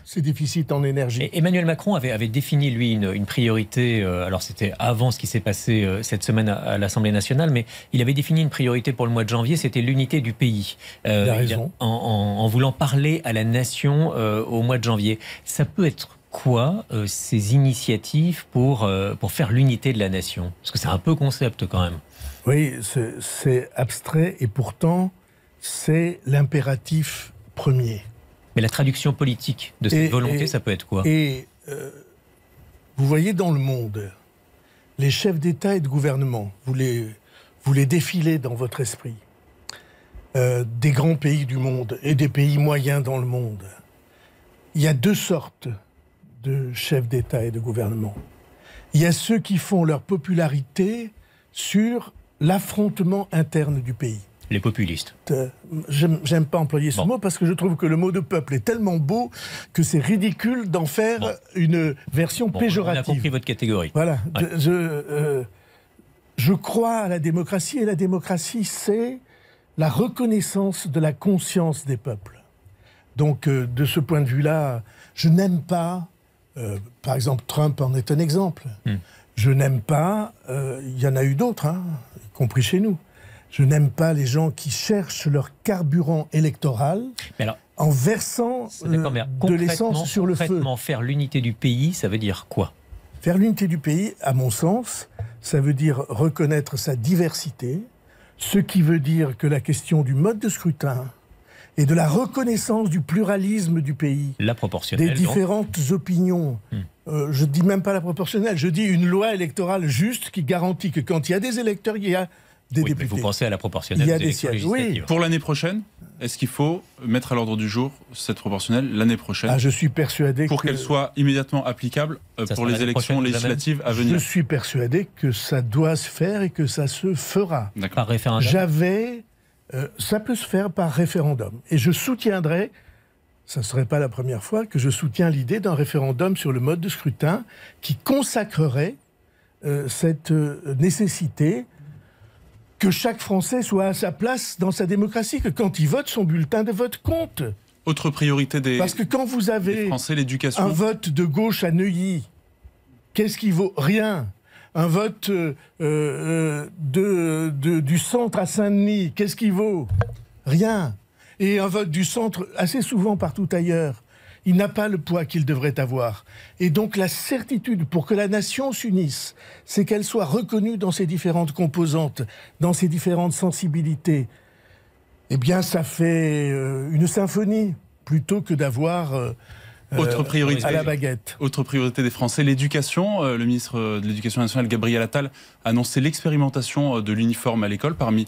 ces déficits en énergie. Emmanuel Macron avait, défini, lui, une, priorité, euh, alors c'était avant ce qui s'est passé euh, cette semaine à, l'Assemblée nationale, mais il avait défini une priorité pour le mois de janvier, c'était l'unité du pays. raison. En, voulant parler à la nation au mois de janvier. Ça peut être quoi ces initiatives pour, pour faire l'unité de la nation Parce que c'est un peu concept quand même. Oui, c'est abstrait et pourtant c'est l'impératif premier. Mais la traduction politique de cette volonté, ça peut être quoi Et euh, vous voyez dans le monde, les chefs d'État et de gouvernement, vous les, vous les défilez dans votre esprit, euh, des grands pays du monde et des pays moyens dans le monde. Il y a deux sortes de chefs d'État et de gouvernement. Il y a ceux qui font leur popularité sur l'affrontement interne du pays. Les populistes. Euh, j'aime pas employer ce mot parce que je trouve que le mot de peuple est tellement beau que c'est ridicule d'en faire une version péjorative. On a compris votre catégorie. Voilà. Euh, je, crois à la démocratie et la démocratie, c'est la reconnaissance de la conscience des peuples. Donc, euh, de ce point de vue-là, je n'aime pas, par exemple, Trump en est un exemple. Hmm. Je n'aime pas, il y en a eu d'autres, hein, y compris chez nous. Je n'aime pas les gens qui cherchent leur carburant électoral. en versant euh, de l'essence sur le feu. faire l'unité du pays, ça veut dire quoi Faire l'unité du pays, à mon sens, ça veut dire reconnaître sa diversité, ce qui veut dire que la question du mode de scrutin et de la reconnaissance du pluralisme du pays, la proportionnelle, des différentes opinions, hmm. euh, je ne dis même pas la proportionnelle, je dis une loi électorale juste qui garantit que quand il y a des électeurs, il y a vous pensez à la proportionnelle. Il y a des sièges. Oui. Pour l'année prochaine, est-ce qu'il faut mettre à l'ordre du jour cette proportionnelle l'année prochaine ah, Je suis persuadé pour qu'elle soit immédiatement applicable euh, pour les élections législatives à venir. Je suis persuadé que ça doit se faire et que ça se fera. Par référendum. J'avais, euh, ça peut se faire par référendum et je soutiendrai. Ça ne serait pas la première fois que je soutiens l'idée d'un référendum sur le mode de scrutin qui consacrerait euh, cette nécessité que chaque Français soit à sa place dans sa démocratie, que quand il vote, son bulletin de vote compte. Autre priorité des Parce que quand vous avez un vote de gauche à Neuilly, qu'est-ce qui vaut Rien. Un vote euh, euh, du centre à Saint-Denis, qu'est-ce qui vaut Rien. Et un vote du centre, assez souvent partout ailleurs il n'a pas le poids qu'il devrait avoir. Et donc la certitude pour que la nation s'unisse, c'est qu'elle soit reconnue dans ses différentes composantes, dans ses différentes sensibilités. Eh bien, ça fait euh, une symphonie plutôt que d'avoir... Euh, euh, autre priorité, à la baguette. Autre priorité des Français, l'éducation. Le ministre de l'Éducation nationale, Gabriel Attal, a annoncé l'expérimentation de l'uniforme à l'école parmi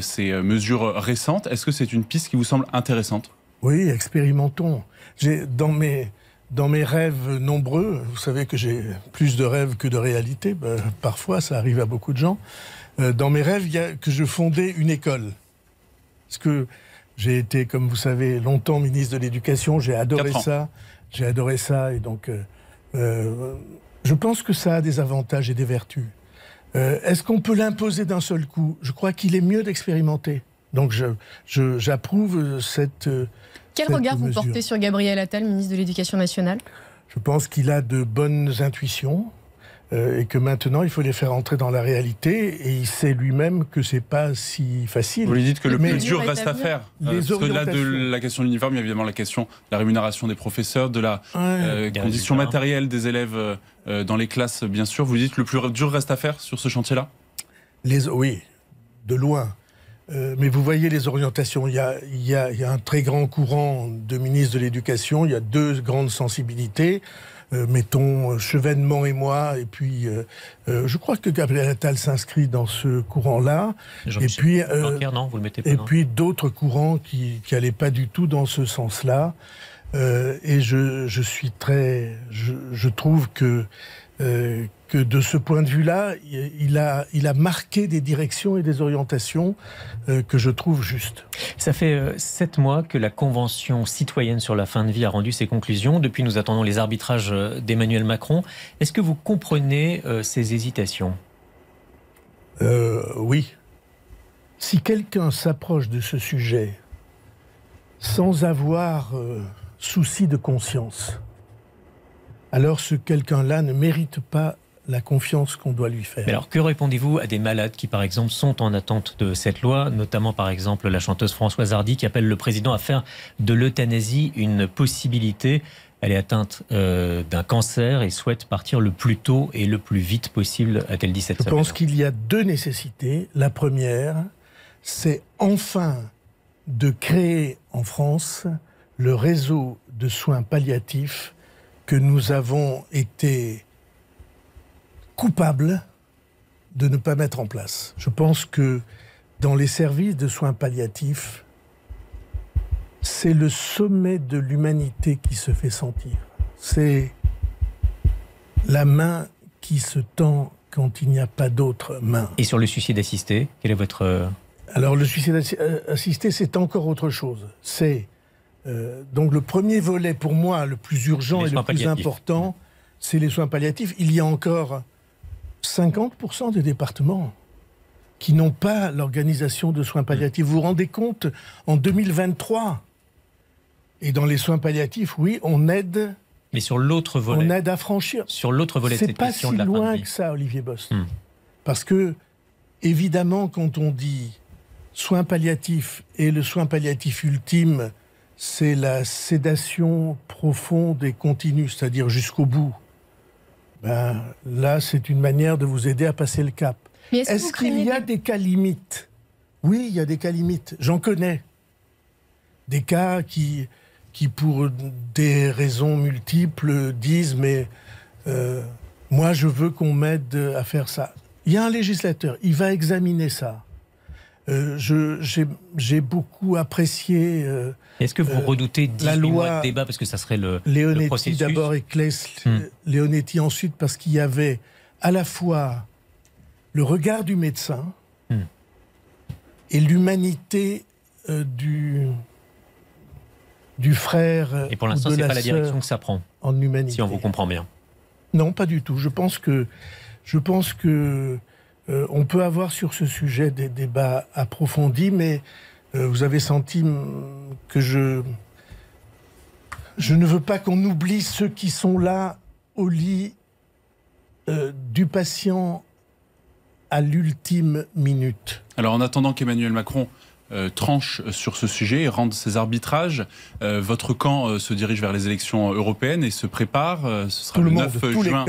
ces mesures récentes. Est-ce que c'est une piste qui vous semble intéressante oui, expérimentons. Dans mes, dans mes rêves nombreux, vous savez que j'ai plus de rêves que de réalité, bah, parfois ça arrive à beaucoup de gens, euh, dans mes rêves, il y a que je fondais une école. Parce que j'ai été, comme vous savez, longtemps ministre de l'Éducation, j'ai adoré ça, j'ai adoré ça, et donc euh, euh, je pense que ça a des avantages et des vertus. Est-ce qu'on peut l'imposer d'un seul coup Je crois qu'il est mieux d'expérimenter. Donc j'approuve cette. Euh, Quel regard vous portez sur Gabriel Attal, ministre de l'Éducation nationale Je pense qu'il a de bonnes intuitions. Euh, et que maintenant il faut les faire entrer dans la réalité. Et il sait lui-même que c'est pas si facile. Vous lui dites que le plus dur reste à faire. au euh, parce que là, de la question de l'uniforme, il y a évidemment la question de la rémunération des professeurs, de la condition matérielle des élèves dans les classes, bien sûr. Vous dites que le plus dur reste à faire sur ce chantier-là. Oui, de loin. Euh, mais vous voyez les orientations. Il y, a, il, y un très grand courant de ministres de l'Éducation. Il y a deux grandes sensibilités. Euh, mettons euh, Chevènement et moi. Et puis, je crois que Gabriel Attal s'inscrit dans ce courant-là. Et puis, d'autres courants qui n'allaient pas du tout dans ce sens-là. et je, suis très, je, je trouve que que de ce point de vue-là, il a, il a marqué des directions et des orientations euh, que je trouve justes. Ça fait euh, sept mois que la Convention citoyenne sur la fin de vie a rendu ses conclusions. Depuis, nous attendons les arbitrages euh, d'Emmanuel Macron. Est-ce que vous comprenez ces hésitations Oui. Si quelqu'un s'approche de ce sujet sans avoir souci de conscience, alors ce quelqu'un-là ne mérite pas la confiance qu'on doit lui faire. alors, que répondez-vous à des malades qui, par exemple, sont en attente de cette loi, notamment, par exemple, la chanteuse Françoise Hardy qui appelle le président à faire de l'euthanasie une possibilité elle est atteinte euh, d'un cancer et souhaite partir le plus tôt et le plus vite possible, À t elle dit Je pense qu'il y a deux nécessités. La première, c'est enfin de créer en France le réseau de soins palliatifs que nous avons été coupable de ne pas mettre en place. Je pense que dans les services de soins palliatifs, c'est le sommet de l'humanité qui se fait sentir. C'est la main qui se tend quand il n'y a pas d'autre main. Et sur le suicide assisté, quel est votre... Euh, Alors le suicide euh, assisté, c'est encore autre chose. C'est euh, donc le premier volet pour moi, le plus urgent et le plus important, c'est les soins palliatifs. Il y a encore 50% des départements qui n'ont pas l'organisation de soins palliatifs. Vous vous rendez compte, en 2023, et dans les soins palliatifs, oui, on aide. Mais sur l'autre volet. On aide à franchir. Sur l'autre volet, c'est pas si loin que ça, Olivier Boss. Hmm. Parce que, évidemment, quand on dit soins palliatifs et le soin palliatif ultime, c'est la sédation profonde et continue, c'est-à-dire jusqu'au bout. Ben, là, c'est une manière de vous aider à passer le cap. Est-ce qu'il y a des cas limites Oui, il y a des cas limites. J'en connais. Des cas qui, qui, pour des raisons multiples, disent Mais euh, moi, je veux qu'on m'aide à faire ça. Il y a un législateur, il va examiner ça. Euh, j'ai beaucoup apprécié. Euh, Est-ce que vous euh, redoutez la loi débat parce que ça serait le, processus d'abord et Claes hmm. ensuite parce qu'il y avait à la fois le regard du médecin hmm. et l'humanité du du frère. Et pour l'instant, c'est pas la direction que ça prend. En humanité. Si on vous comprend bien. Non, pas du tout. Je pense que je pense que euh, on peut avoir sur ce sujet des débats approfondis, mais euh, vous avez senti que je... Je ne veux pas qu'on oublie ceux qui sont là au lit euh, du patient à l'ultime minute. Alors en attendant qu'Emmanuel Macron euh, tranche sur ce sujet et rende ses arbitrages. Euh, votre camp euh, se dirige vers les élections européennes et se prépare. ce sera le, 9 juin.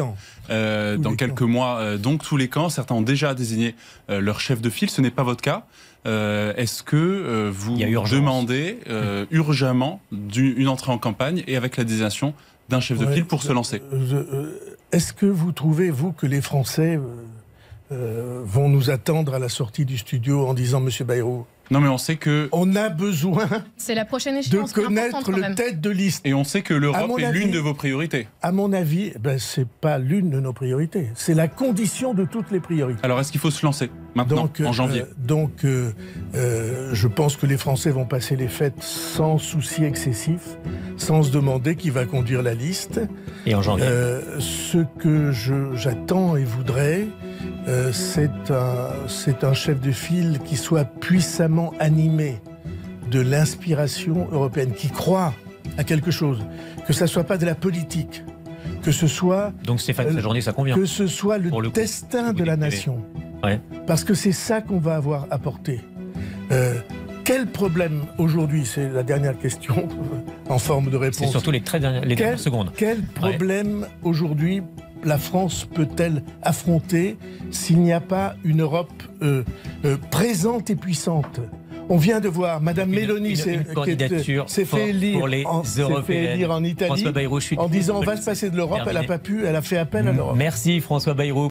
dans quelques mois, donc tous les camps, certains ont déjà désigné leur chef de file. Ce n'est pas votre cas. Est-ce que vous demandez urgentement une entrée en campagne et avec la désignation d'un chef de file pour se lancer Est-ce que vous trouvez, vous, que les Français vont nous attendre à la sortie du studio en disant Monsieur Bayrou, non, mais on sait que. On a besoin. C'est la prochaine échéance. De connaître le tête de liste. Et on sait que l'Europe est l'une de vos priorités. À mon avis, eh ben, c'est pas l'une de nos priorités. C'est la condition de toutes les priorités. Alors est-ce qu'il faut se lancer maintenant, en janvier euh, Donc, euh, euh, je pense que les Français vont passer les fêtes sans souci excessif, sans se demander qui va conduire la liste. Et en janvier Ce que j'attends et voudrais, euh, c'est un, chef de file qui soit puissamment animé de l'inspiration européenne, qui croit à quelque chose, que ça soit pas de la politique, que ce soit donc Stéphane, euh, journée ça convient, que ce soit le, destin de la nation, parce que c'est ça qu'on va avoir apporté. Euh, quel problème aujourd'hui C'est la dernière question en forme de réponse. C'est surtout les très dernières, secondes. Quel problème aujourd'hui la France peut-elle affronter s'il n'y a pas une Europe euh, euh, présente et puissante on vient de voir Madame Mélanie s'est fait, lire élire en Italie Bayrou, en disant on va se passer de l'Europe. Elle n'a pas pu, elle a fait appel à l'Europe. Merci François Bayrou.